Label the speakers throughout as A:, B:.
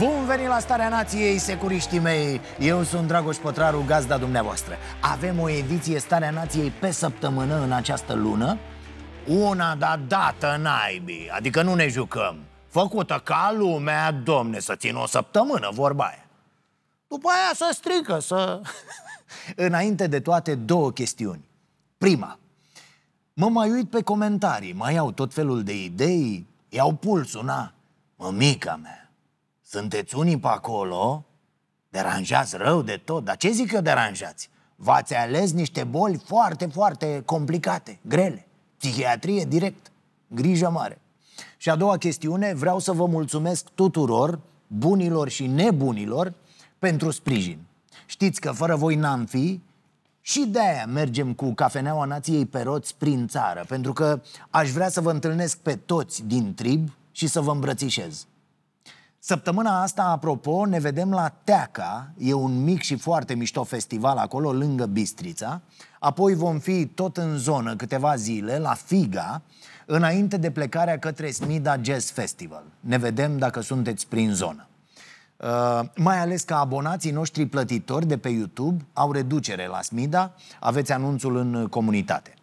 A: Bun venit la Starea Nației, securiștii mei! Eu sunt Dragoș Pătraru, gazda dumneavoastră Avem o ediție Starea Nației pe săptămână în această lună Una, da, dată naibii, adică nu ne jucăm Făcută ca lumea, domne, să țin o săptămână, vorba aia După aia să strică, să... Înainte de toate, două chestiuni Prima, mă mai uit pe comentarii, mai au tot felul de idei Iau pulsul, na, mămica mea sunteți unii pe acolo, deranjați rău de tot, dar ce zic eu deranjați? V-ați ales niște boli foarte, foarte complicate, grele. Psihiatrie direct, grijă mare. Și a doua chestiune, vreau să vă mulțumesc tuturor, bunilor și nebunilor, pentru sprijin. Știți că fără voi n-am fi și de-aia mergem cu Cafeneaua Nației pe roți prin țară, pentru că aș vrea să vă întâlnesc pe toți din trib și să vă îmbrățișez. Săptămâna asta, apropo, ne vedem la Teaca, e un mic și foarte mișto festival acolo, lângă Bistrița. Apoi vom fi tot în zonă câteva zile, la Figa, înainte de plecarea către Smida Jazz Festival. Ne vedem dacă sunteți prin zonă. Uh, mai ales că abonații noștri plătitori de pe YouTube au reducere la Smida, aveți anunțul în comunitate.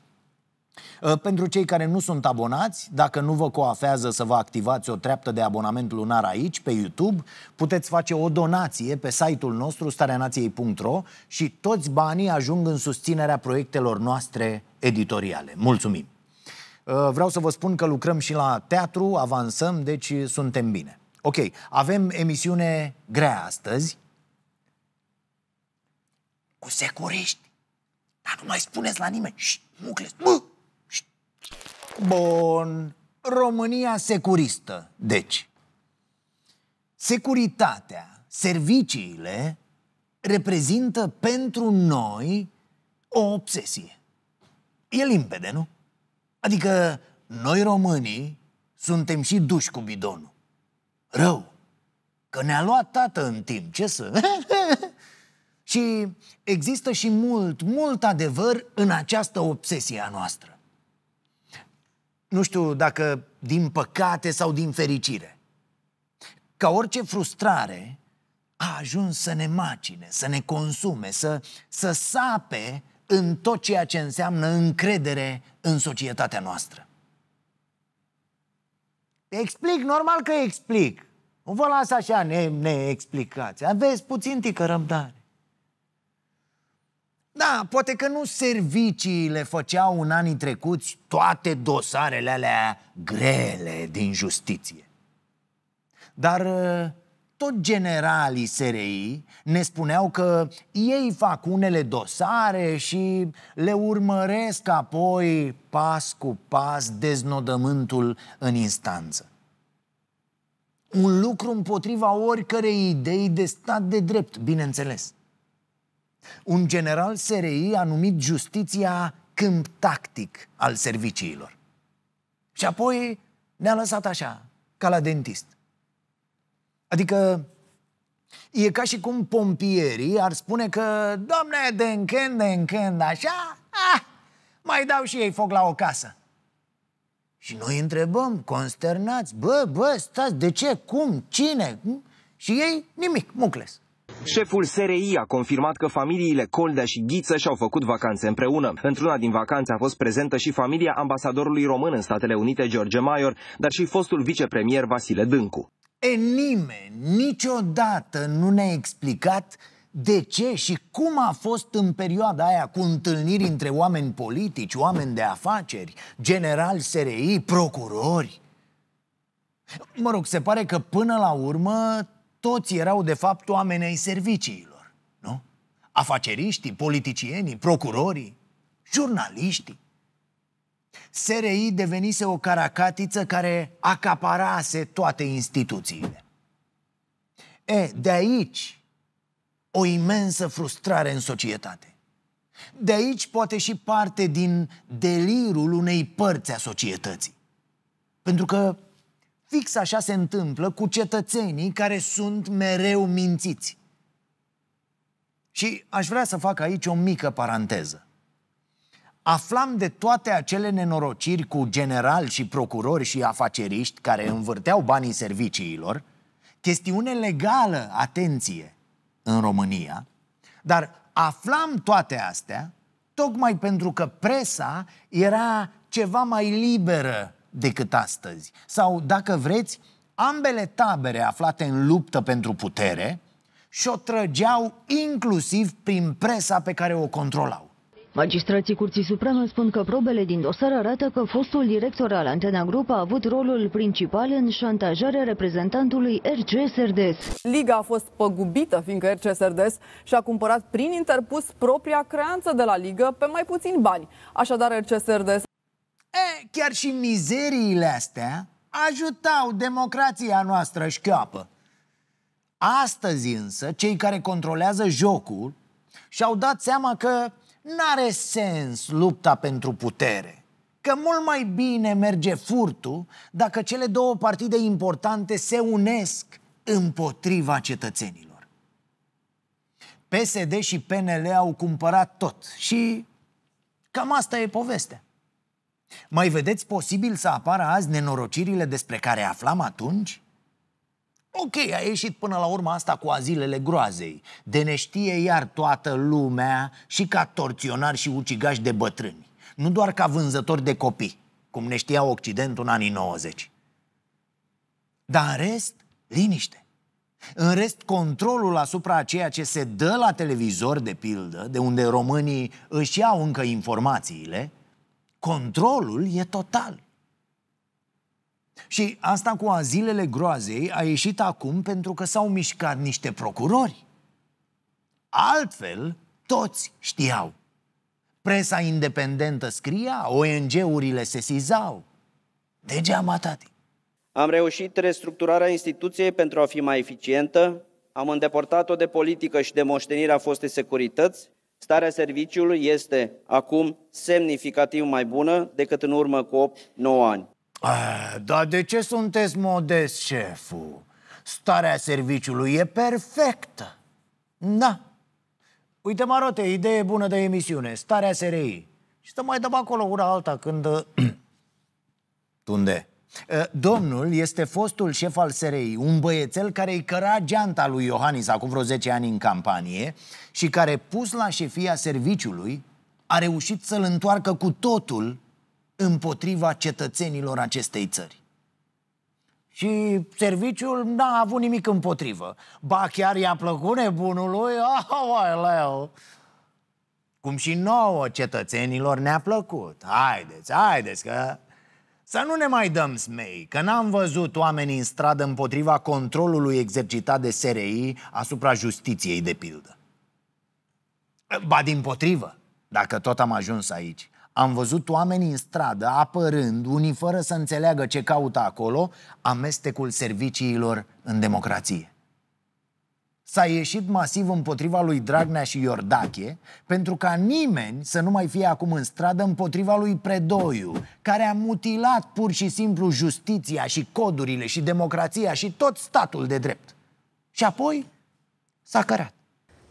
A: Ă, pentru cei care nu sunt abonați, dacă nu vă coafează să vă activați o treaptă de abonament lunar aici, pe YouTube, puteți face o donație pe site-ul nostru stareanației.ro și toți banii ajung în susținerea proiectelor noastre editoriale. Mulțumim! Ă, vreau să vă spun că lucrăm și la teatru, avansăm, deci suntem bine. Ok, avem emisiune grea astăzi. Cu securiști. Dar nu mai spuneți la nimeni. Șt, mucles, mă! Bun. România securistă, deci. Securitatea, serviciile reprezintă pentru noi o obsesie. E limpede, nu? Adică noi românii suntem și duși cu bidonul. Rău. Că ne-a luat tată în timp, ce să... și există și mult, mult adevăr în această obsesie a noastră nu știu dacă din păcate sau din fericire, ca orice frustrare a ajuns să ne macine, să ne consume, să, să sape în tot ceea ce înseamnă încredere în societatea noastră. Explic, normal că explic. Nu vă las așa ne, neexplicați. Aveți puțin răbdare. Da, poate că nu serviciile făceau în anii trecuți toate dosarele alea grele din justiție. Dar ă, tot generalii SRI ne spuneau că ei fac unele dosare și le urmăresc apoi pas cu pas deznodământul în instanță. Un lucru împotriva oricărei idei de stat de drept, bineînțeles. Un general SRI a numit justiția câmp tactic al serviciilor. Și apoi ne-a lăsat așa, ca la dentist. Adică e ca și cum pompierii ar spune că, domne, de încând, de încând, așa, ah, mai dau și ei foc la o casă. Și noi întrebăm, consternați, bă, bă, stați, de ce, cum, cine? Și ei, nimic, mucles.
B: Șeful SRI a confirmat că familiile Coldea și Ghiță și-au făcut vacanțe împreună. Într-una din vacanțe a fost prezentă și familia ambasadorului român în Statele Unite, George Maior, dar și fostul vicepremier Vasile Dâncu.
A: E nimeni niciodată nu ne-a explicat de ce și cum a fost în perioada aia cu întâlniri între oameni politici, oameni de afaceri, general SRI, procurori? Mă rog, se pare că până la urmă toți erau de fapt oameni ai serviciilor, nu? Afaceriștii, politicienii, procurorii, jurnaliștii. SRI devenise o caracatiță care acaparase toate instituțiile. E, de aici o imensă frustrare în societate. De aici poate și parte din delirul unei părți a societății. Pentru că Fix așa se întâmplă cu cetățenii care sunt mereu mințiți. Și aș vrea să fac aici o mică paranteză. Aflam de toate acele nenorociri cu generali și procurori și afaceriști care învârteau banii serviciilor, chestiune legală, atenție, în România, dar aflam toate astea tocmai pentru că presa era ceva mai liberă decât astăzi. Sau, dacă vreți, ambele tabere aflate în luptă pentru putere și o trăgeau inclusiv prin presa pe care o controlau. Magistrații Curții Supreme spun că probele din dosar arată că fostul director al Antena grupa a avut rolul principal în șantajarea reprezentantului
B: RCSRDS. Liga a fost păgubită fiindcă RCSRDS și-a cumpărat prin
A: interpus propria creanță de la Ligă pe mai puțin bani. Așadar RCSRDS E, chiar și mizeriile astea ajutau democrația noastră șchioapă. Astăzi însă, cei care controlează jocul și-au dat seama că n-are sens lupta pentru putere. Că mult mai bine merge furtul dacă cele două partide importante se unesc împotriva cetățenilor. PSD și PNL au cumpărat tot și cam asta e povestea. Mai vedeți posibil să apară azi nenorocirile despre care aflam atunci? Ok, a ieșit până la urmă asta cu azilele groazei, de ne știe iar toată lumea și ca torționari și ucigași de bătrâni, nu doar ca vânzători de copii, cum ne știa Occidentul în anii 90. Dar în rest, liniște. În rest, controlul asupra ceea ce se dă la televizor, de pildă, de unde românii își iau încă informațiile, controlul e total. Și asta cu azilele groazei a ieșit acum pentru că s-au mișcat niște procurori. Altfel, toți știau. Presa independentă scria, ONG-urile se sizau. Degeaba, tati.
B: Am reușit restructurarea instituției pentru a fi mai eficientă, am îndepărtat-o de politică și de moștenirea fostei securități Starea serviciului este acum semnificativ mai bună decât în urmă cu 8-9 ani.
A: A, dar de ce sunteți modest, șeful? Starea serviciului e perfectă. Da. Uite, Marote, idee bună de emisiune, starea SRI. Și să mai dăm acolo una alta când... Tunde? Ă, domnul este fostul șef al SRI, un băiețel care îi căra geanta lui Iohannis acum vreo 10 ani în campanie și care, pus la șefia serviciului, a reușit să-l întoarcă cu totul împotriva cetățenilor acestei țări. Și serviciul n-a avut nimic împotrivă. Ba chiar i-a plăcut nebunului, aoleu! Cum și nouă cetățenilor ne-a plăcut. Haideți, haideți, că să nu ne mai dăm smei, că n-am văzut oamenii în stradă împotriva controlului exercitat de SRI asupra justiției, de pildă. Ba din potrivă, dacă tot am ajuns aici, am văzut oamenii în stradă apărând, unii fără să înțeleagă ce caută acolo, amestecul serviciilor în democrație s-a ieșit masiv împotriva lui Dragnea și Iordache pentru ca nimeni să nu mai fie acum în stradă împotriva lui Predoiu, care a mutilat pur și simplu justiția și codurile și democrația și tot statul de drept. Și apoi s-a cărat.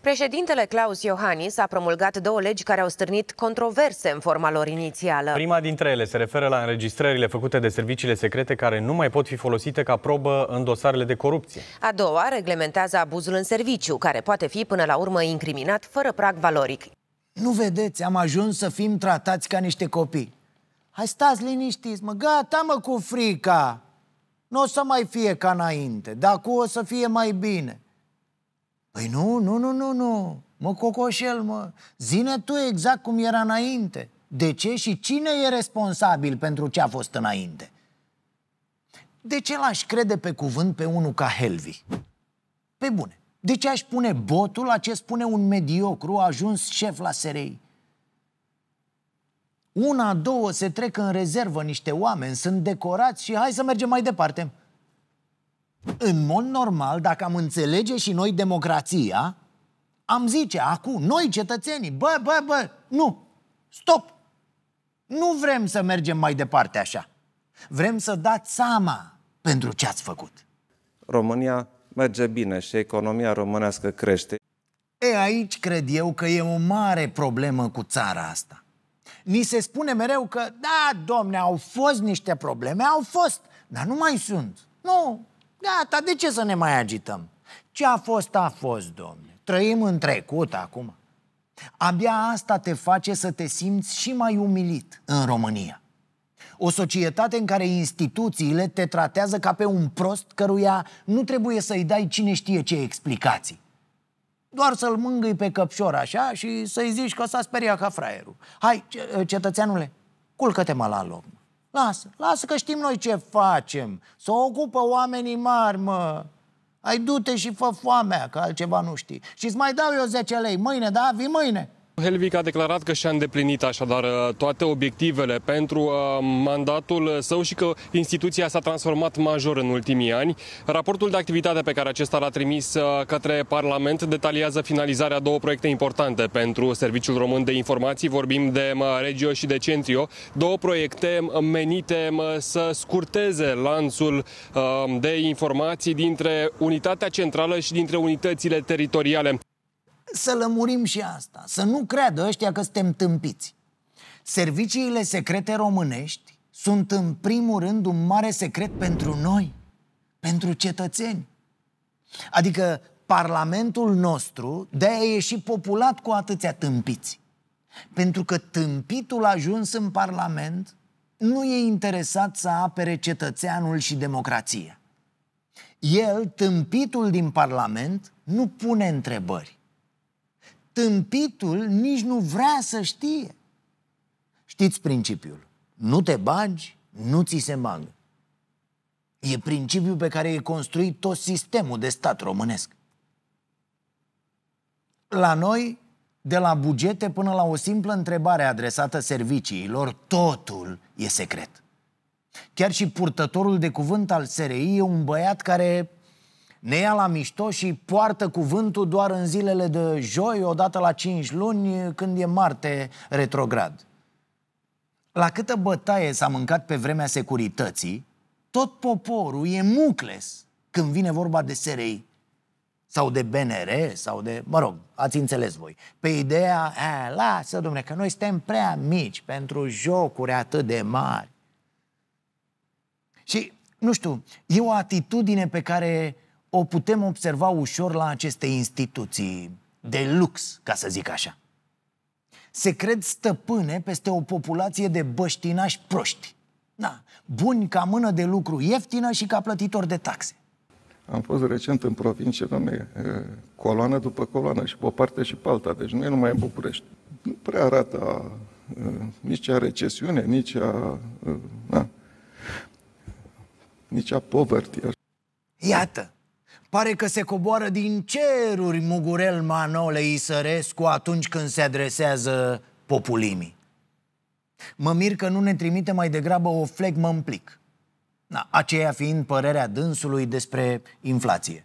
B: Președintele Claus Iohannis a promulgat două legi care au stârnit controverse în forma lor inițială.
A: Prima dintre ele se
B: referă la înregistrările făcute de serviciile secrete care nu mai pot fi folosite ca probă în dosarele de corupție. A doua reglementează abuzul în serviciu, care poate fi până la urmă incriminat fără
A: prag valoric. Nu vedeți, am ajuns să fim tratați ca niște copii. Hai stați liniștiți, mă, gata mă cu frica. Nu o să mai fie ca înainte, dar cu o să fie mai bine. Păi nu, nu, nu, nu, nu, mă cocoșel, mă, zine tu exact cum era înainte. De ce și cine e responsabil pentru ce a fost înainte? De ce l-aș crede pe cuvânt pe unul ca Helvi? Pe bune, de ce aș pune botul la ce spune un mediocru a ajuns șef la SRI? Una, două se trec în rezervă niște oameni, sunt decorați și hai să mergem mai departe. În mod normal, dacă am înțelege și noi democrația, am zice acum, noi cetățenii, bă, bă, bă, nu, stop! Nu vrem să mergem mai departe așa. Vrem să dați seama pentru ce ați făcut.
B: România merge bine și economia românească crește.
A: E, aici cred eu că e o mare problemă cu țara asta. Ni se spune mereu că, da, domne, au fost niște probleme, au fost, dar nu mai sunt. Nu, Gata, de ce să ne mai agităm? Ce a fost, a fost, domne. Trăim în trecut acum. Abia asta te face să te simți și mai umilit în România. O societate în care instituțiile te tratează ca pe un prost căruia nu trebuie să-i dai cine știe ce explicații. Doar să-l mângâi pe căpșor așa și să-i zici că s-a speriat ca fraierul. Hai, cetățeanule, culcă-te mă la loc. Lasă, lasă că știm noi ce facem. Să o ocupă oamenii mari, mă. Ai du-te și fă foamea, că altceva nu știi. Și îți mai dau eu 10 lei. Mâine, da? Vii mâine.
B: Helvic a declarat că și-a îndeplinit așadar uh, toate obiectivele pentru uh, mandatul său și că instituția s-a transformat major în ultimii ani. Raportul de activitate pe care acesta l-a trimis uh, către Parlament detaliază finalizarea două proiecte importante pentru Serviciul Român de Informații. Vorbim de Regio și de Centrio, două proiecte menite să scurteze lanțul de informații dintre unitatea centrală și dintre unitățile teritoriale
A: să lămurim și asta, să nu creadă ăștia că suntem tâmpiți. Serviciile secrete românești sunt în primul rând un mare secret pentru noi, pentru cetățeni. Adică Parlamentul nostru de a e și populat cu atâția tâmpiți. Pentru că tâmpitul ajuns în Parlament nu e interesat să apere cetățeanul și democrația. El, tâmpitul din Parlament, nu pune întrebări tâmpitul nici nu vrea să știe. Știți principiul. Nu te bagi, nu ți se bagă. E principiul pe care e construit tot sistemul de stat românesc. La noi, de la bugete până la o simplă întrebare adresată serviciilor, totul e secret. Chiar și purtătorul de cuvânt al SRI e un băiat care ne ia la mișto și poartă cuvântul doar în zilele de joi, odată la 5 luni, când e Marte retrograd. La câtă bătaie s-a mâncat pe vremea securității, tot poporul e mucles când vine vorba de SRI sau de BNR sau de, mă rog, ați înțeles voi. Pe ideea, a, lasă domne, că noi suntem prea mici pentru jocuri atât de mari. Și, nu știu, e o atitudine pe care o putem observa ușor la aceste instituții de lux, ca să zic așa. Se cred stăpâne peste o populație de băștinași proști. Da, buni ca mână de lucru ieftină și ca plătitor de taxe.
B: Am fost recent în provincie, domne, coloană după coloană și pe o parte și pe alta, deci nu e numai în București. Nu prea arată a, nici a recesiune, nici a,
A: a, nici
B: a poverty.
A: Iată, Pare că se coboară din ceruri Mugurel Manole Isărescu atunci când se adresează populimii. Mă mir că nu ne trimite mai degrabă o flegmă în plic. Na, aceea fiind părerea dânsului despre inflație.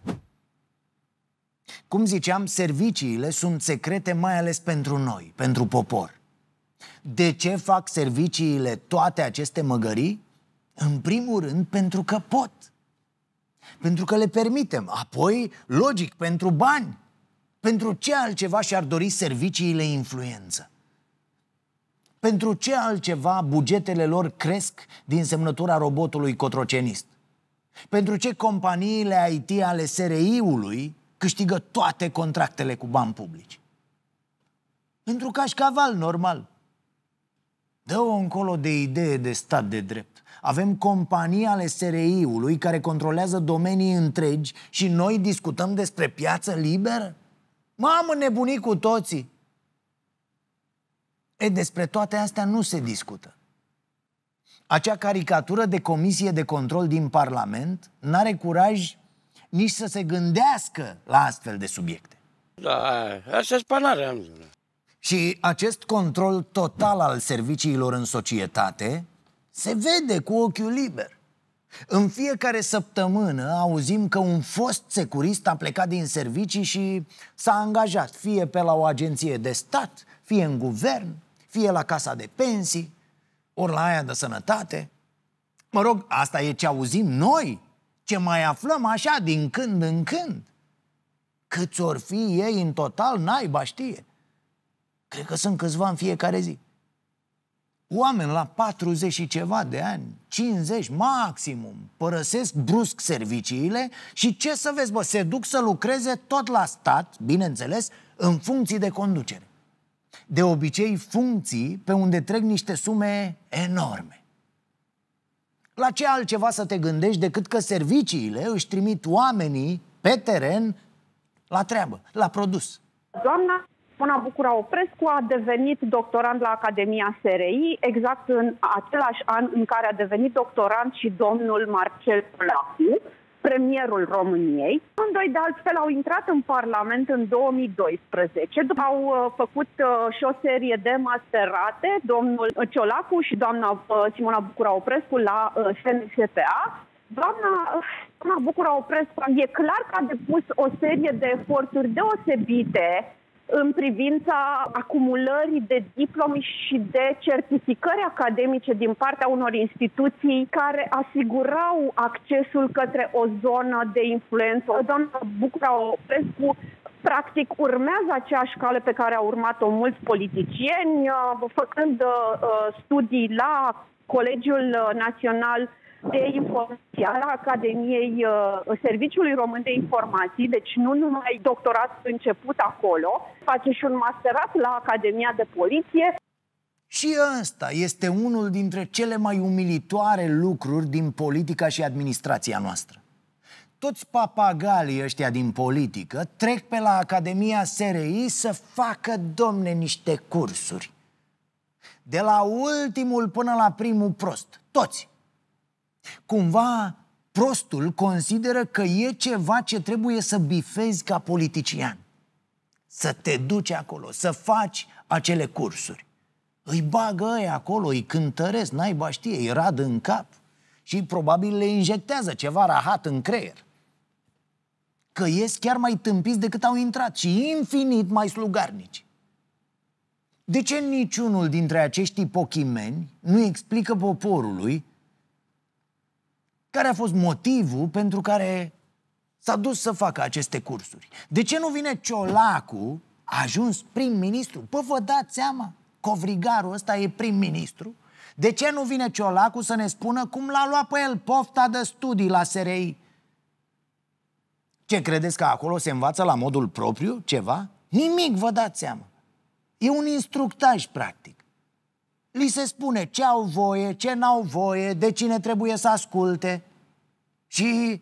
A: Cum ziceam, serviciile sunt secrete mai ales pentru noi, pentru popor. De ce fac serviciile toate aceste măgării? În primul rând pentru că pot. Pentru că le permitem. Apoi, logic, pentru bani. Pentru ce altceva și-ar dori serviciile influență? Pentru ce altceva bugetele lor cresc din semnătura robotului cotrocenist? Pentru ce companiile IT ale SRI-ului câștigă toate contractele cu bani publici? Pentru cașcaval normal. Dă-o încolo de idee de stat de drept. Avem companii ale SRI-ului care controlează domenii întregi și noi discutăm despre piață liberă? Mamă, nebunii cu toții! E, despre toate astea nu se discută. Acea caricatură de comisie de control din Parlament n-are curaj nici să se gândească la astfel de subiecte. Da, asta e am zis. Și acest control total al serviciilor în societate se vede cu ochiul liber. În fiecare săptămână auzim că un fost securist a plecat din servicii și s-a angajat fie pe la o agenție de stat, fie în guvern, fie la casa de pensii, ori la aia de sănătate. Mă rog, asta e ce auzim noi, ce mai aflăm așa din când în când. Câți ori fi ei în total, naiba știe. Cred că sunt câțiva în fiecare zi. Oameni la 40 și ceva de ani, 50 maximum, părăsesc brusc serviciile și ce să vezi, bă, se duc să lucreze tot la stat, bineînțeles, în funcții de conducere. De obicei, funcții pe unde trec niște sume enorme. La ce altceva să te gândești decât că serviciile își trimit oamenii pe teren la treabă, la produs? Doamna Ioana Bucura
B: Oprescu a devenit doctorant la Academia SRI, exact în același an în care a devenit doctorant și domnul Marcel Placu, premierul României. Amândoi, de altfel, au intrat în Parlament în 2012. Au uh, făcut uh, și o serie de masterate, domnul Ciolacu și doamna uh, Simona Bucura Oprescu la SNSPA. Doamna, doamna Bucura Oprescu e clar că a depus o serie de eforturi deosebite în privința acumulării de diplomi și de certificări academice din partea unor instituții care asigurau accesul către o zonă de influență. O zonă Bucura Oprescu practic urmează aceeași cale pe care au urmat-o mulți politicieni, făcând uh, studii la Colegiul Național de informații. al Academiei uh, Serviciului Român de Informații, deci nu numai doctorat început acolo, face și un masterat
A: la Academia de Poliție. Și ăsta este unul dintre cele mai umilitoare lucruri din politica și administrația noastră. Toți papagalii ăștia din politică trec pe la Academia SRI să facă, domne, niște cursuri. De la ultimul până la primul prost, toți. Cumva prostul consideră că e ceva ce trebuie să bifezi ca politician. Să te duci acolo, să faci acele cursuri. Îi bagă ei acolo, îi cântăresc, naiba știe, îi rad în cap și probabil le injectează ceva rahat în creier. Că ies chiar mai tâmpiți decât au intrat și infinit mai slugarnici. De ce niciunul dintre acești pochimeni nu explică poporului care a fost motivul pentru care s-a dus să facă aceste cursuri. De ce nu vine Ciolacu, a ajuns prim-ministru? Păi vă dați seama, covrigarul ăsta e prim-ministru. De ce nu vine Ciolacu să ne spună cum l-a luat pe el pofta de studii la SRI? Ce credeți că acolo se învață la modul propriu ceva? Nimic, vă dați seama. E un instructaj, practic. Li se spune ce au voie, ce n-au voie, de cine trebuie să asculte și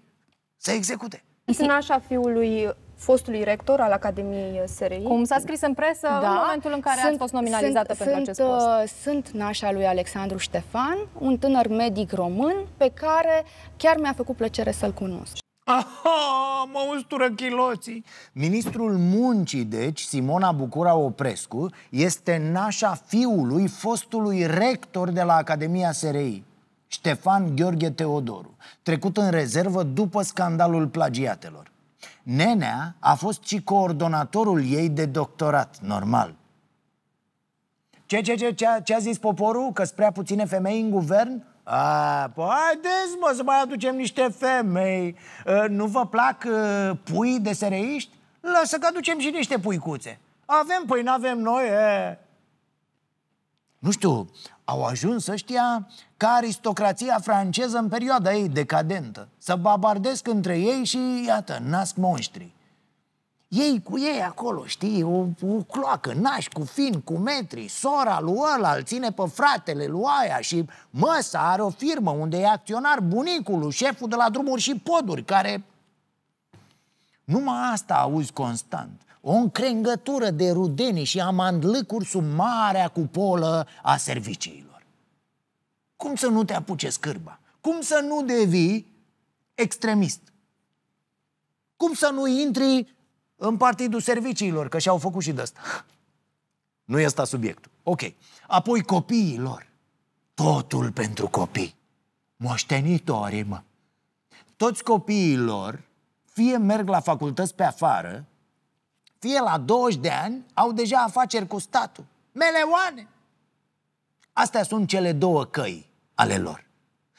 A: să execute.
B: Nașa fiului fostului rector al Academiei SRI. Cum s-a scris în presă da. în momentul în care sunt, ați fost nominalizată sunt, pentru sunt, acest post. Uh, sunt nașa lui Alexandru Ștefan, un tânăr medic român pe care chiar mi-a făcut plăcere să-l cunosc.
A: Aha, mă ustură chiloții. Ministrul muncii, deci, Simona Bucura Oprescu, este nașa fiului fostului rector de la Academia SRI. Ștefan Gheorghe Teodoru, trecut în rezervă după scandalul plagiatelor. Nenea a fost și coordonatorul ei de doctorat, normal. Ce, ce, ce, ce, a, ce a zis poporul? Că sunt prea puține femei în guvern? A, păi haideți, mă, să mai aducem niște femei. Nu vă plac pui de sereiști? Lasă că aducem și niște puicuțe. Avem, păi n-avem noi, e. Nu știu, au ajuns să știa ca aristocrația franceză în perioada ei decadentă. Să babardesc între ei și, iată, nasc monștrii ei cu ei acolo, știi, o, o cloacă, naș cu fin, cu metri, sora lui ăla îl ține pe fratele lui aia și măsa are o firmă unde e acționar bunicul, șeful de la drumuri și poduri, care... Numai asta auzi constant. O încrengătură de rudenii și amandlâcuri sub marea cupolă a serviciilor. Cum să nu te apuce scârba? Cum să nu devii extremist? Cum să nu intri în Partidul Serviciilor, că și-au făcut și de asta. Nu e asta subiectul. Ok. Apoi copiii lor. Totul pentru copii. Moștenitorii, mă. Toți copiii lor fie merg la facultăți pe afară, fie la 20 de ani au deja afaceri cu statul. Meleoane! Astea sunt cele două căi ale lor.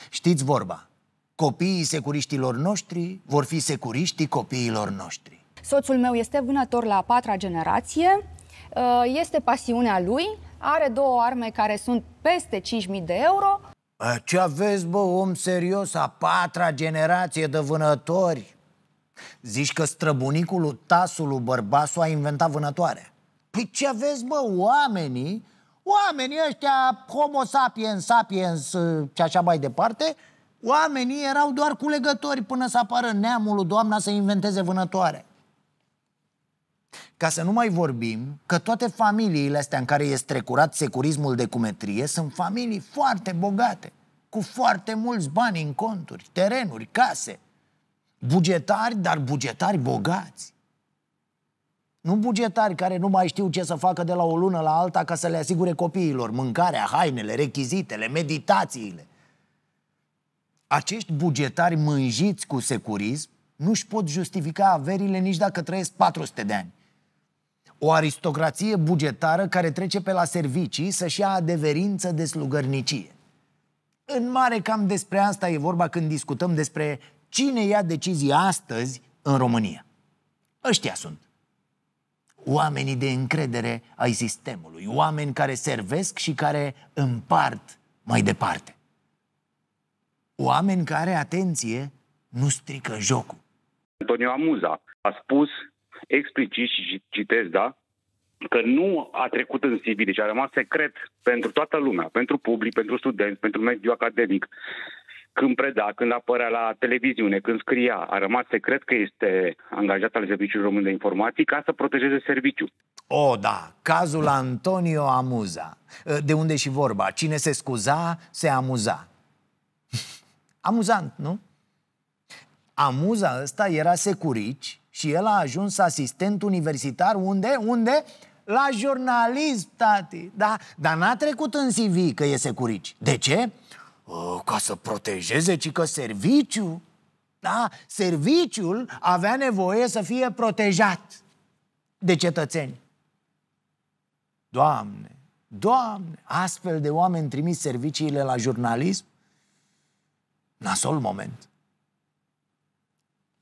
A: Știți vorba. Copiii securiștilor noștri vor fi securiștii copiilor noștri.
B: Soțul meu este vânător la a patra generație, uh, este pasiunea lui, are două arme care sunt peste 5.000 de euro.
A: Ce aveți, bă, om serios, a patra generație de vânători? Zici că străbunicul Tasul Bărbasu a inventat vânătoare. Păi ce aveți, bă, oamenii, oamenii ăștia, homo sapiens, sapiens uh, și așa mai departe, oamenii erau doar culegători până să apară neamul doamna să inventeze vânătoare. Ca să nu mai vorbim că toate familiile astea în care este trecurat securismul de cumetrie sunt familii foarte bogate, cu foarte mulți bani în conturi, terenuri, case, bugetari, dar bugetari bogați. Nu bugetari care nu mai știu ce să facă de la o lună la alta ca să le asigure copiilor mâncarea, hainele, rechizitele, meditațiile. Acești bugetari mânjiți cu securism nu-și pot justifica averile nici dacă trăiesc 400 de ani. O aristocrație bugetară care trece pe la servicii să-și ia adeverință de slugărnicie. În mare cam despre asta e vorba când discutăm despre cine ia decizii astăzi în România. Ăștia sunt oamenii de încredere ai sistemului, oameni care servesc și care împart mai departe. Oameni care, atenție, nu strică jocul. Antonio
B: Amuza a spus explicit și citez, da, că nu a trecut în CV, deci a rămas secret pentru toată lumea, pentru public, pentru studenți, pentru mediul academic. Când preda, când apărea la televiziune, când scria, a rămas secret că este angajat al Serviciului Român de Informații ca să protejeze serviciul.
A: O, oh, da, cazul Antonio Amuza. Ă, de unde și vorba? Cine se scuza, se amuza. Amuzant, nu? Amuza ăsta era securici și el a ajuns asistent universitar unde? Unde? La jurnalism, tati. Da, dar n-a trecut în CV că e securici. De ce? O, ă, ca să protejeze, ci că serviciu. Da, serviciul avea nevoie să fie protejat de cetățeni. Doamne, Doamne, astfel de oameni trimis serviciile la jurnalism? Nasol moment.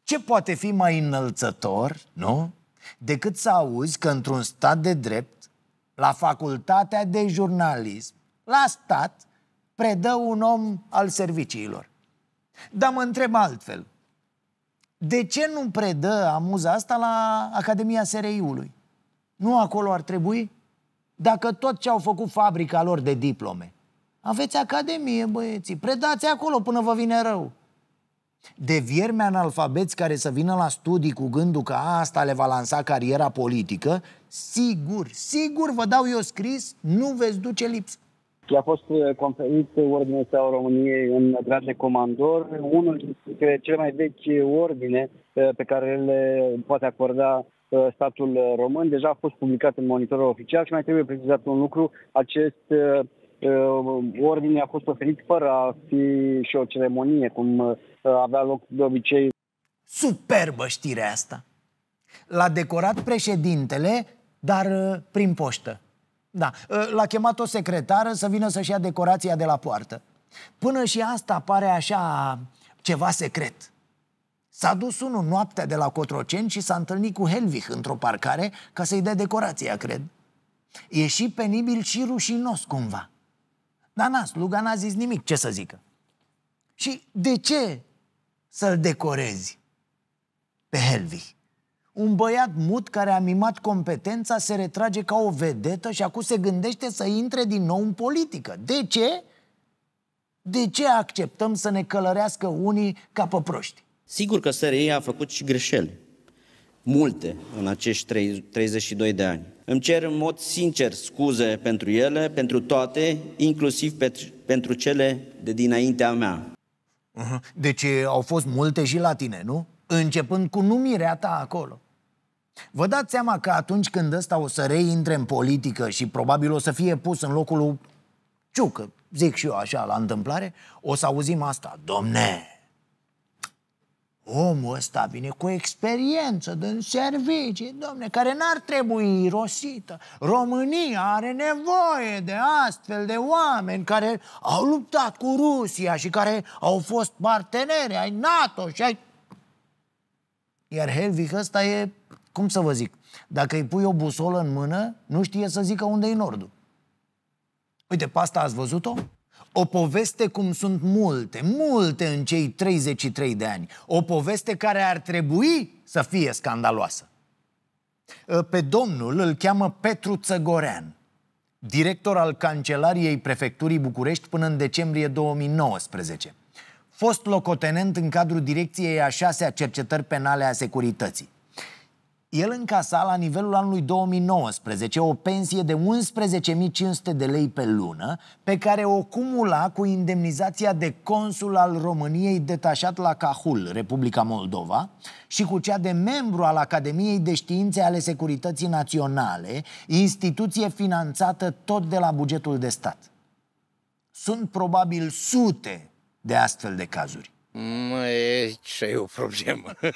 A: Ce poate fi mai înălțător, nu? Decât să auzi că într-un stat de drept, la facultatea de jurnalism, la stat, predă un om al serviciilor. Dar mă întreb altfel. De ce nu predă amuza asta la Academia SRI-ului? Nu acolo ar trebui? Dacă tot ce au făcut fabrica lor de diplome. Aveți academie, băieții, predați acolo până vă vine rău de vierme analfabeți care să vină la studii cu gândul că asta le va lansa cariera politică, sigur, sigur vă dau eu scris, nu veți duce lipsă. A fost uh, conferit Ordinul Steaua României în grad de comandor, unul dintre cele mai vechi ordine uh, pe care
B: le poate acorda uh, statul român. Deja a fost publicat în monitorul oficial și mai trebuie precizat un lucru. Acest Ă, ordinea a fost oferită fără a
A: fi și o ceremonie, cum ă, avea loc de obicei. Superbă știrea asta! L-a decorat președintele, dar ă, prin poștă. Da, l-a chemat o secretară să vină să-și ia decorația de la poartă. Până și asta pare așa ceva secret. S-a dus unul noaptea de la Cotroceni și s-a întâlnit cu Helvich într-o parcare ca să-i dea decorația, cred. E și penibil și rușinos cumva. Dar n-a, sluga n-a zis nimic, ce să zică. Și de ce să-l decorezi pe Helvi? Un băiat mut care a mimat competența se retrage ca o vedetă și acum se gândește să intre din nou în politică. De ce? De ce acceptăm să ne călărească unii ca pe proști?
B: Sigur că SRI a făcut și greșeli. Multe în acești 32 de ani. Îmi cer în mod sincer scuze pentru ele, pentru toate, inclusiv pentru cele de dinaintea
A: mea. Deci au fost multe și la tine, nu? Începând cu numirea ta acolo. Vă dați seama că atunci când ăsta o să reintre în politică și probabil o să fie pus în locul lui Ciucă, zic și eu așa la întâmplare, o să auzim asta, domne, Omul ăsta vine cu experiență din servicii, domne, care n-ar trebui irosită. România are nevoie de astfel de oameni care au luptat cu Rusia și care au fost parteneri ai NATO și ai... Iar Helvig ăsta e, cum să vă zic, dacă îi pui o busolă în mână, nu știe să zică unde e nordul. Uite, pasta ați văzut-o? O poveste cum sunt multe, multe în cei 33 de ani. O poveste care ar trebui să fie scandaloasă. Ă, pe domnul îl cheamă Petru Țăgorean, director al Cancelariei Prefecturii București până în decembrie 2019. Fost locotenent în cadrul direcției a șasea cercetări penale a securității. El încasa la nivelul anului 2019 o pensie de 11.500 de lei pe lună, pe care o cumula cu indemnizația de consul al României detașat la Cahul, Republica Moldova, și cu cea de membru al Academiei de Științe ale Securității Naționale, instituție finanțată tot de la bugetul de stat. Sunt probabil sute de astfel de cazuri. Mă, e e o problemă.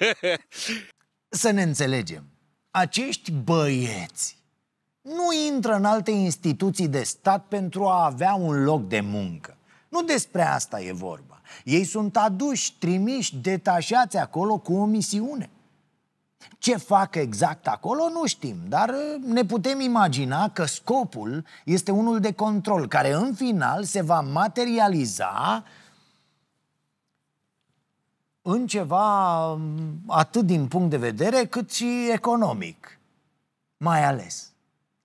A: Să ne înțelegem, acești băieți nu intră în alte instituții de stat pentru a avea un loc de muncă. Nu despre asta e vorba. Ei sunt aduși, trimiși, detașați acolo cu o misiune. Ce fac exact acolo nu știm, dar uh, ne putem imagina că scopul este unul de control, care în final se va materializa în ceva mm, atât din punct de vedere cât și economic. Mai ales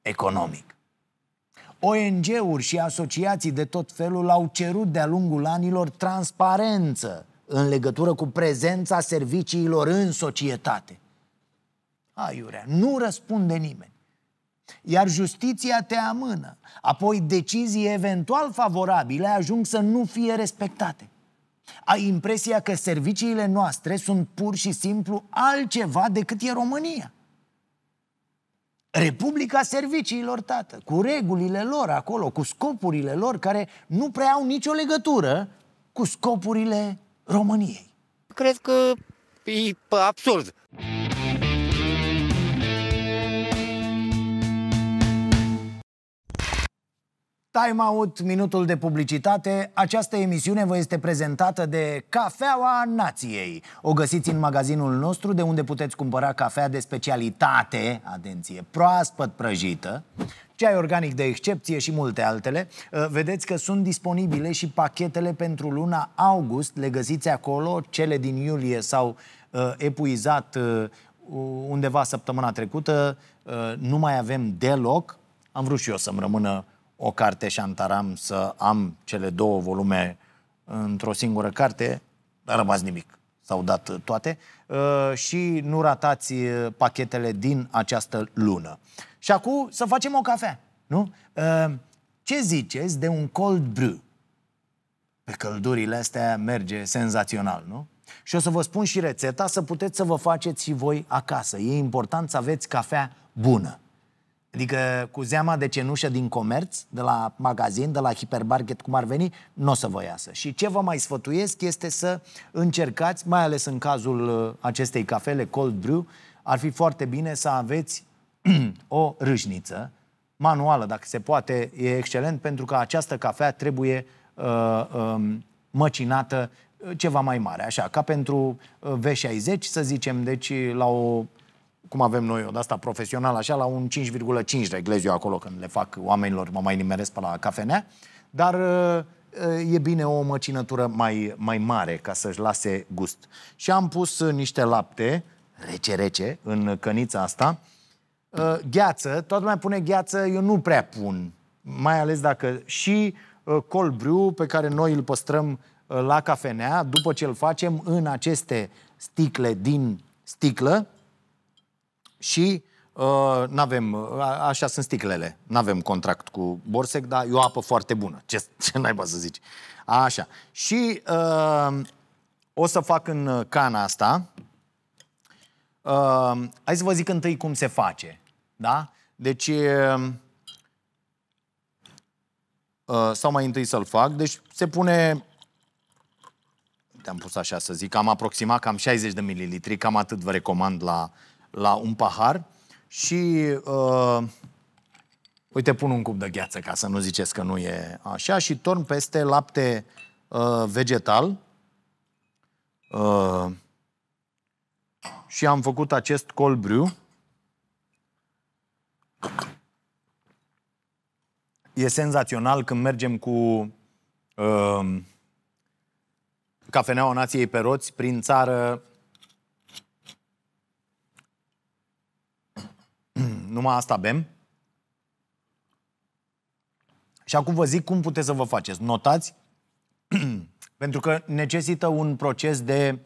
A: economic. ONG-uri și asociații de tot felul au cerut de-a lungul anilor transparență în legătură cu prezența serviciilor în societate. Aiurea, nu răspunde nimeni. Iar justiția te amână. Apoi decizii eventual favorabile ajung să nu fie respectate. Ai impresia că serviciile noastre sunt pur și simplu altceva decât e România. Republica serviciilor, tată, cu regulile lor acolo, cu scopurile lor care nu prea au nicio legătură cu scopurile României. Cred că e absurd. Time out, minutul de publicitate. Această emisiune vă este prezentată de Cafeaua Nației. O găsiți în magazinul nostru de unde puteți cumpăra cafea de specialitate, atenție, proaspăt prăjită, ceai organic de excepție și multe altele. Uh, vedeți că sunt disponibile și pachetele pentru luna august, le găsiți acolo, cele din iulie s-au uh, epuizat uh, undeva săptămâna trecută, nu mai avem deloc. Am vrut și eu să-mi rămână o carte și Antaram să am cele două volume într-o singură carte, a rămas nimic. S-au dat toate uh, și nu ratați uh, pachetele din această lună. Și acum să facem o cafea, nu? Uh, ce ziceți de un cold brew? Pe căldurile astea merge senzațional, nu? Și o să vă spun și rețeta să puteți să vă faceți și voi acasă. E important să aveți cafea bună. Adică cu zeama de cenușă din comerț, de la magazin, de la hipermarket, cum ar veni, nu o să vă iasă. Și ce vă mai sfătuiesc este să încercați, mai ales în cazul uh, acestei cafele cold brew, ar fi foarte bine să aveți o râșniță manuală, dacă se poate, e excelent, pentru că această cafea trebuie uh, um, uh, măcinată ceva mai mare, așa, ca pentru uh, V60, să zicem, deci la o cum avem noi o asta profesional, așa, la un 5,5 reglez eu acolo când le fac oamenilor, mă mai nimeresc pe la cafenea, dar uh, e bine o măcinătură mai, mai mare ca să-și lase gust. Și am pus niște lapte, rece-rece, în cănița asta, uh, gheață, toată lumea pune gheață, eu nu prea pun, mai ales dacă și uh, colbriu pe care noi îl păstrăm la cafenea, după ce îl facem în aceste sticle din sticlă, și uh, nu avem, uh, așa sunt sticlele, nu avem contract cu Borsec, dar e o apă foarte bună, ce, ce n-ai să zici. Așa. Și uh, o să fac în cana asta. Uh, hai să vă zic întâi cum se face. Da? Deci, uh, uh sau mai întâi să-l fac. Deci se pune, te-am pus așa să zic, am aproximat cam 60 de mililitri, cam atât vă recomand la la un pahar și uh, uite, pun un cup de gheață ca să nu ziceți că nu e așa și torn peste lapte uh, vegetal uh, și am făcut acest colbriu. E senzațional când mergem cu uh, Cafeneaua Nației pe roți prin țară Numai asta bem? Și acum vă zic cum puteți să vă faceți. Notați? Pentru că necesită un proces de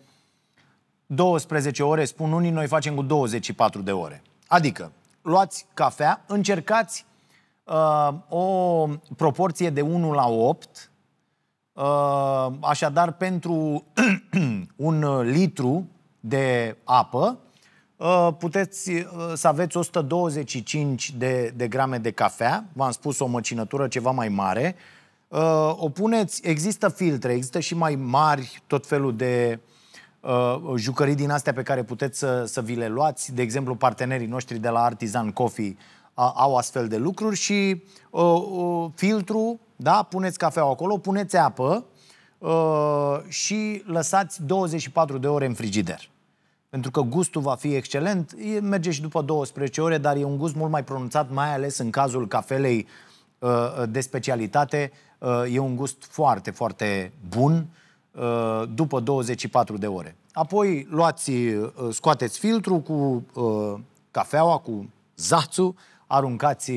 A: 12 ore, spun unii, noi facem cu 24 de ore. Adică, luați cafea, încercați uh, o proporție de 1 la 8, uh, așadar pentru un litru de apă, Uh, puteți uh, să aveți 125 de, de grame de cafea, v-am spus o măcinătură ceva mai mare, uh, o puneți, există filtre, există și mai mari tot felul de jucării din astea pe care puteți să, să vi le luați, de exemplu partenerii noștri de la Artisan Coffee au astfel de lucruri și filtru, da, puneți cafea acolo, puneți apă și lăsați 24 de ore în frigider pentru că gustul va fi excelent, merge și după 12 ore, dar e un gust mult mai pronunțat, mai ales în cazul cafelei uh, uh, de specialitate, uh, e un gust foarte, foarte bun după 24 de ore. Apoi luați, scoateți filtru cu cafeaua, cu zațul, aruncați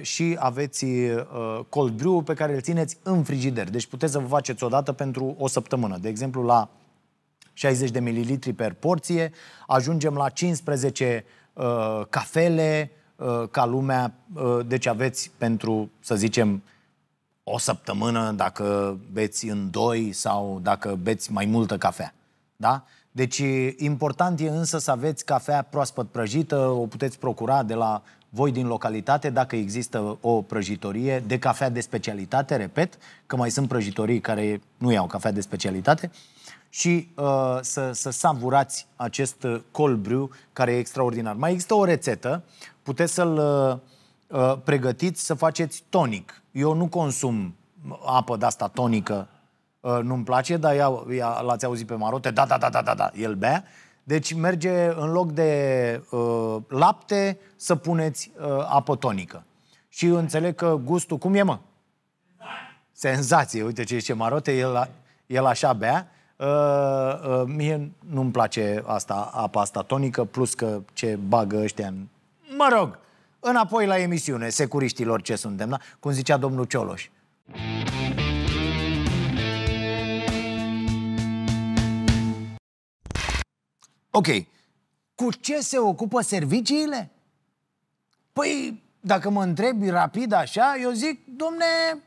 A: și aveți cold brew pe care îl țineți în frigider. Deci puteți să vă faceți odată pentru o săptămână. De exemplu, la 60 de mililitri per porție, ajungem la 15 uh, cafele uh, ca lumea, uh, deci aveți pentru, să zicem, o săptămână dacă beți în doi sau dacă beți mai multă cafea. Da? Deci important e însă să aveți cafea proaspăt prăjită, o puteți procura de la voi din localitate, dacă există o prăjitorie de cafea de specialitate, repet, că mai sunt prăjitorii care nu iau cafea de specialitate, uh, și uh, să, să savurați acest uh, colbriu care e extraordinar. Mai există o rețetă, puteți să-l uh, uh pregătiți să faceți tonic. Eu nu consum apă de asta tonică, uh, nu-mi place, dar ia, ia, l-ați auzit pe Marote, da, da, da, da, da, da, el bea. Deci merge în loc de uh, lapte să puneți uh, apă tonică. Și înțeleg că gustul, cum e mă? Senzație, uite ce zice Marote, el, el așa bea. Uh, uh, mie nu-mi place asta, apa asta tonică, plus că ce bagă ăștia în... Mă rog, înapoi la emisiune, securiștilor ce suntem, da? Cum zicea domnul Cioloș. Ok. Cu ce se ocupă serviciile? Păi, dacă mă întrebi rapid așa, eu zic, domne,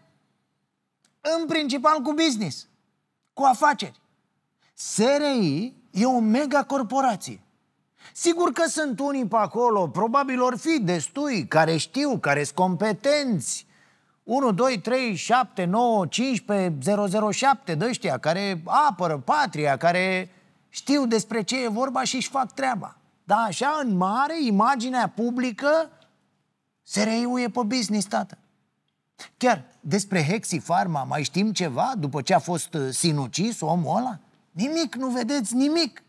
A: în principal cu business, cu afaceri. SRI e o mega corporație. Sigur că sunt unii pe acolo, probabil or fi destui, care știu, care sunt competenți. 1, 2, 3, 7, 9, 15, 007 de ăștia care apără patria, care știu despre ce e vorba și își fac treaba. Dar așa, în mare, imaginea publică SRI-ul e pe business, tată. Chiar despre Hexifarma mai știm ceva după ce a fost uh, sinucis omul ăla? Nimic, nu vedeți nimic.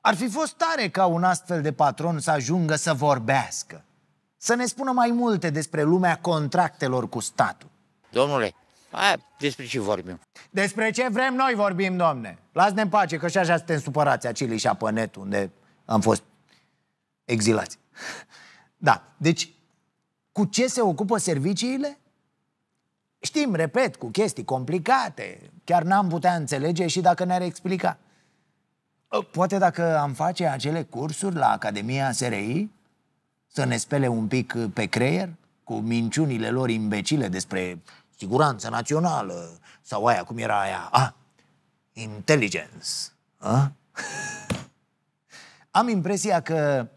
A: Ar fi fost tare ca un astfel de patron să ajungă să vorbească, să ne spună mai multe despre lumea contractelor cu statul. Domnule, a, despre ce vorbim? Despre ce vrem noi vorbim, domne. Las-ne în pace, că și așa suntem supărați acilii și apănet unde am fost exilați. Da, deci cu ce se ocupă serviciile? Știm, repet, cu chestii complicate. Chiar n-am putea înțelege și dacă ne-ar explica. Ă, poate dacă am face acele cursuri la Academia SRI, să ne spele un pic pe creier cu minciunile lor imbecile despre siguranță națională sau aia, cum era aia, a, intelligence. A? Am impresia că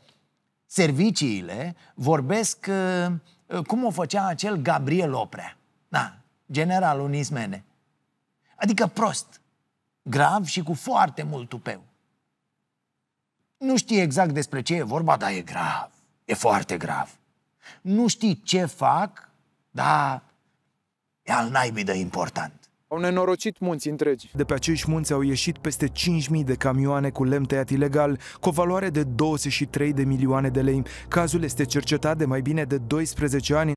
A: serviciile vorbesc ă, cum o făcea acel Gabriel Oprea. Da, generalul Nismene. Adică prost, grav și cu foarte mult tupeu. Nu știi exact despre ce e vorba, dar e grav. E foarte grav. Nu știi ce fac, dar e al naibii de important. Au nenorocit munți întregi. De pe acești munți au ieșit peste 5.000 de camioane cu lemn tăiat ilegal, cu o valoare de 23 de milioane de lei. Cazul este cercetat de mai bine de 12 ani.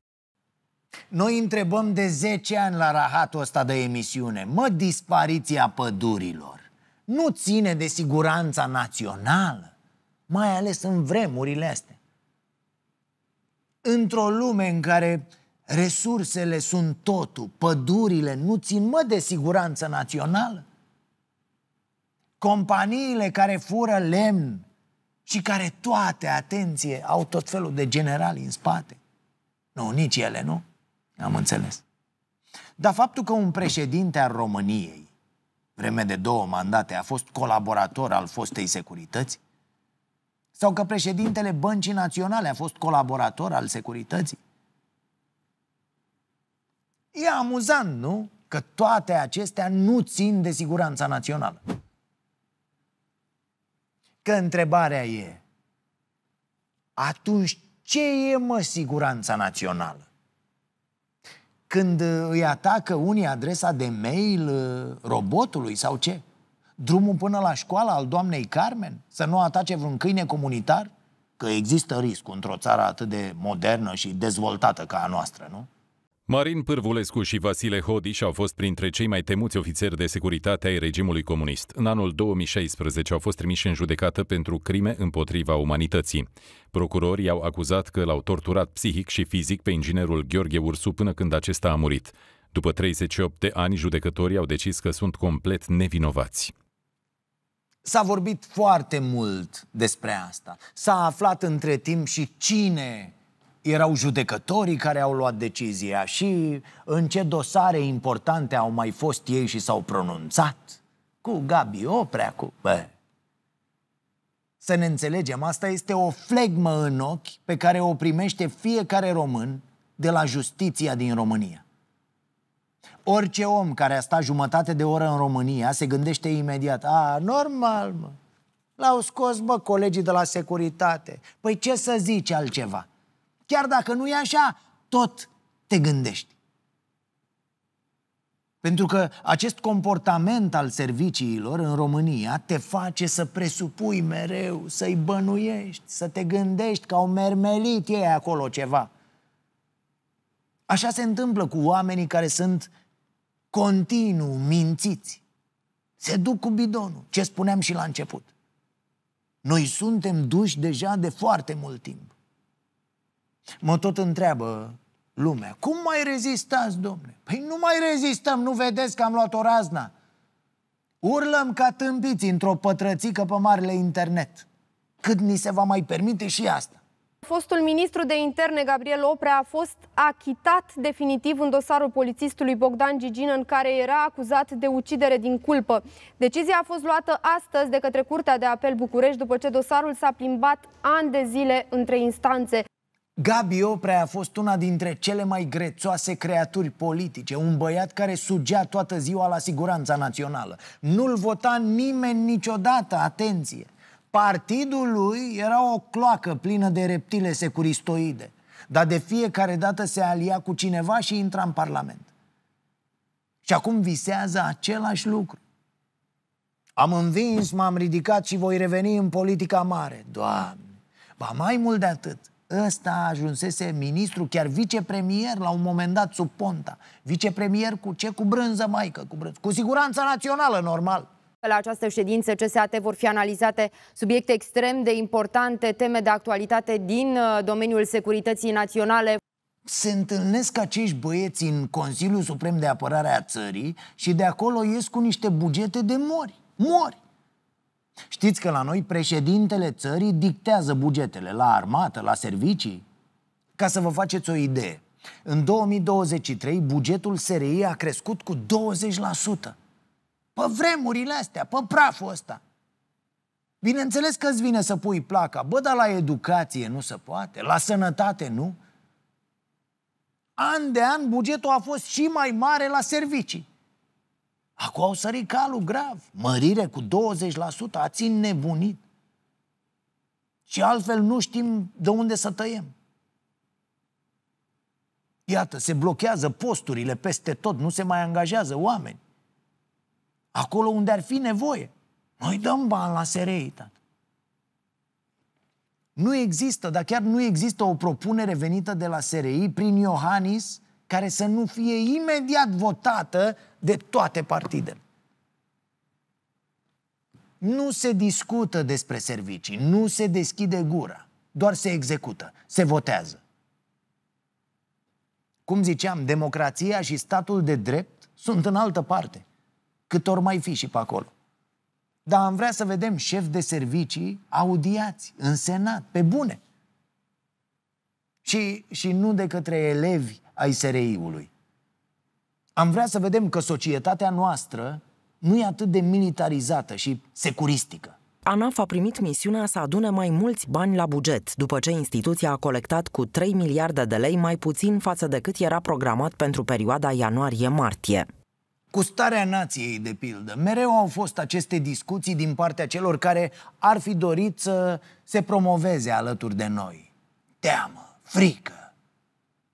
A: Noi întrebăm de 10 ani la rahatul ăsta de emisiune, mă, dispariția pădurilor nu ține de siguranța națională, mai ales în vremurile astea. Într-o lume în care resursele sunt totul, pădurile nu țin mă de siguranță națională. Companiile care fură lemn și care toate, atenție, au tot felul de generali în spate. Nu, nici ele, nu? Am înțeles. Dar faptul că un președinte al României, vreme de două mandate, a fost colaborator al fostei securități, sau că președintele Băncii Naționale a fost colaborator al securității, E amuzant, nu? Că toate acestea nu țin de siguranța națională. Că întrebarea e, atunci ce e, mă, siguranța națională? Când uh, îi atacă unii adresa de mail uh, robotului sau ce? Drumul până la școală al doamnei Carmen? Să nu atace vreun câine comunitar? Că există riscul într-o țară atât de modernă și dezvoltată ca a noastră, nu? Marin Pârvulescu și Vasile Hodiș au fost printre cei mai temuți ofițeri de securitate ai regimului comunist. În anul 2016 au fost trimiși în judecată pentru crime împotriva umanității. Procurorii au acuzat că l-au torturat psihic și fizic pe inginerul Gheorghe Ursu până când acesta a murit. După 38 de ani, judecătorii au decis că sunt complet nevinovați. S-a vorbit foarte mult despre asta. S-a aflat între timp și cine erau judecătorii care au luat decizia și în ce dosare importante au mai fost ei și s-au pronunțat. Cu Gabi Oprea, cu... Bă. Să ne înțelegem, asta este o flegmă în ochi pe care o primește fiecare român de la justiția din România. Orice om care a stat jumătate de oră în România se gândește imediat, a, normal, mă, l-au scos, bă, colegii de la securitate. Păi ce să zici altceva? Chiar dacă nu e așa, tot te gândești. Pentru că acest comportament al serviciilor în România te face să presupui mereu, să-i bănuiești, să te gândești că au mermelit ei acolo ceva. Așa se întâmplă cu oamenii care sunt continuu mințiți. Se duc cu bidonul, ce spuneam și la început. Noi suntem duși deja de foarte mult timp. Mă tot întreabă lumea, cum mai rezistați, domne? Păi nu mai rezistăm, nu vedeți că am luat o razna. Urlăm ca tâmpiți într-o pătrățică pe marele internet. Cât ni se va mai permite și asta.
B: Fostul ministru de interne, Gabriel Oprea, a fost achitat definitiv în dosarul polițistului Bogdan Gigin, în care era acuzat de ucidere din culpă. Decizia a fost luată astăzi de către Curtea de Apel București, după ce dosarul s-a plimbat ani de zile între instanțe.
A: Gabi Oprea a fost una dintre cele mai grețoase creaturi politice, un băiat care sugea toată ziua la siguranța națională. Nu-l vota nimeni niciodată, atenție! Partidul lui era o cloacă plină de reptile securistoide, dar de fiecare dată se alia cu cineva și intra în Parlament. Și acum visează același lucru. Am învins, m-am ridicat și voi reveni în politica mare. Doamne! Ba mai mult de atât – ăsta ajunsese ministru, chiar vicepremier la un moment dat sub Ponta. Vicepremier cu ce? Cu brânză, maică, cu brânză. Cu siguranța națională, normal. La această ședință CSAT vor fi analizate
B: subiecte extrem de importante, teme de actualitate din uh, domeniul securității naționale.
A: Se întâlnesc acești băieți în Consiliul Suprem de Apărare a Țării și de acolo ies cu niște bugete de mori. Mori! Știți că la noi președintele țării dictează bugetele la armată, la servicii? Ca să vă faceți o idee, în 2023 bugetul SRI a crescut cu 20%. Pe vremurile astea, pe praful ăsta. Bineînțeles că îți vine să pui placa, bă, dar la educație nu se poate, la sănătate nu. An de an bugetul a fost și mai mare la servicii. Acum au sărit calul grav. Mărire cu 20%, a țin nebunit. Și altfel nu știm de unde să tăiem. Iată, se blochează posturile peste tot, nu se mai angajează oameni. Acolo unde ar fi nevoie. Noi dăm bani la SRI, tată. Nu există, dar chiar nu există o propunere venită de la SRI prin Iohannis care să nu fie imediat votată de toate partidele. Nu se discută despre servicii, nu se deschide gura, doar se execută, se votează. Cum ziceam, democrația și statul de drept sunt în altă parte, cât ori mai fi și pe acolo. Dar am vrea să vedem șef de servicii audiați în Senat, pe bune. Și, și nu de către elevi ai SRI-ului am vrea să vedem că societatea noastră nu e atât de militarizată și securistică. ANAF a primit
B: misiunea să adune mai mulți bani la buget, după ce instituția a colectat cu 3 miliarde de lei mai puțin față de cât era programat pentru perioada ianuarie-martie.
A: Cu starea nației, de pildă, mereu au fost aceste discuții din partea celor care ar fi dorit să se promoveze alături de noi. Teamă, frică,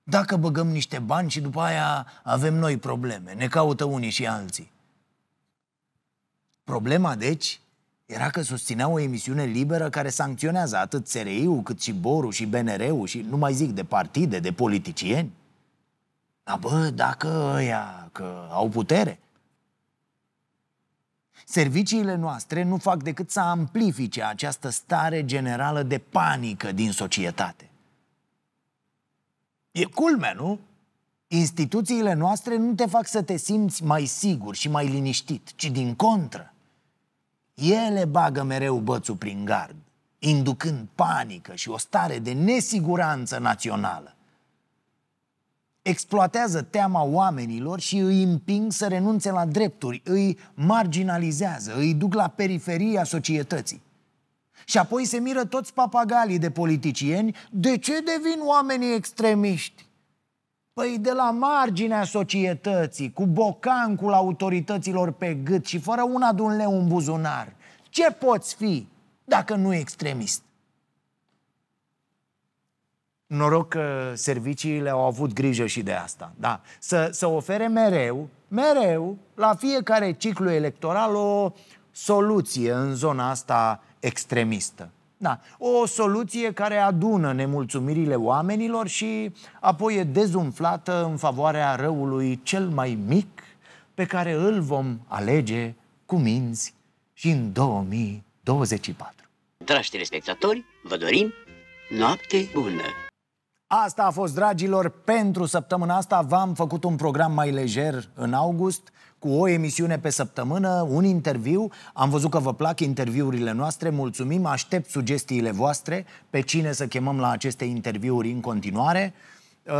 A: dacă băgăm niște bani și după aia avem noi probleme, ne caută unii și alții. Problema, deci, era că susținea o emisiune liberă care sancționează atât SRI-ul cât și Boru și BNR-ul și nu mai zic de partide, de politicieni. Dar bă, dacă ăia, că au putere. Serviciile noastre nu fac decât să amplifice această stare generală de panică din societate. E culmea, nu? Instituțiile noastre nu te fac să te simți mai sigur și mai liniștit, ci din contră. Ele bagă mereu bățul prin gard, inducând panică și o stare de nesiguranță națională. Exploatează teama oamenilor și îi împing să renunțe la drepturi, îi marginalizează, îi duc la periferia societății. Și apoi se miră toți papagalii de politicieni de ce devin oamenii extremiști. Păi de la marginea societății, cu bocancul autorităților pe gât și fără una de un leu în buzunar, ce poți fi dacă nu extremist? Noroc că serviciile au avut grijă și de asta, da. Să, să ofere mereu, mereu, la fiecare ciclu electoral o soluție în zona asta extremistă. Da, o soluție care adună nemulțumirile oamenilor și apoi e dezumflată în favoarea răului cel mai mic pe care îl vom alege cu minți și în 2024. Dragi telespectatori, vă dorim noapte bună! Asta a fost, dragilor, pentru săptămâna asta. V-am făcut un program mai lejer în august cu o emisiune pe săptămână, un interviu. Am văzut că vă plac interviurile noastre, mulțumim, aștept sugestiile voastre, pe cine să chemăm la aceste interviuri în continuare. Uh,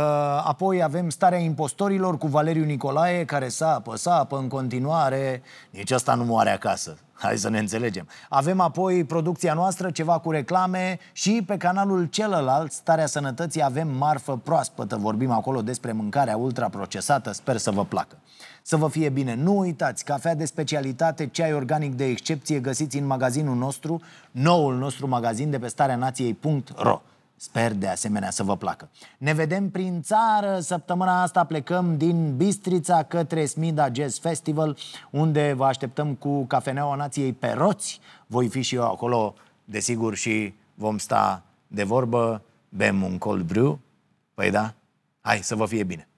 A: apoi avem Starea Impostorilor cu Valeriu Nicolae, care sapă, sapă în continuare. Nici asta nu moare acasă. Hai să ne înțelegem. Avem apoi producția noastră, ceva cu reclame și pe canalul celălalt, Starea Sănătății, avem marfă proaspătă. Vorbim acolo despre mâncarea ultraprocesată. Sper să vă placă. Să vă fie bine! Nu uitați, cafea de specialitate, ceai organic de excepție găsiți în magazinul nostru, noul nostru magazin de pe starea nației.ro. Sper de asemenea să vă placă. Ne vedem prin țară. Săptămâna asta plecăm din Bistrița către Smida Jazz Festival, unde vă așteptăm cu Cafeneaua Nației pe roți. Voi fi și eu acolo, desigur, și vom sta de vorbă, bem un cold brew. Păi da, hai să vă fie bine!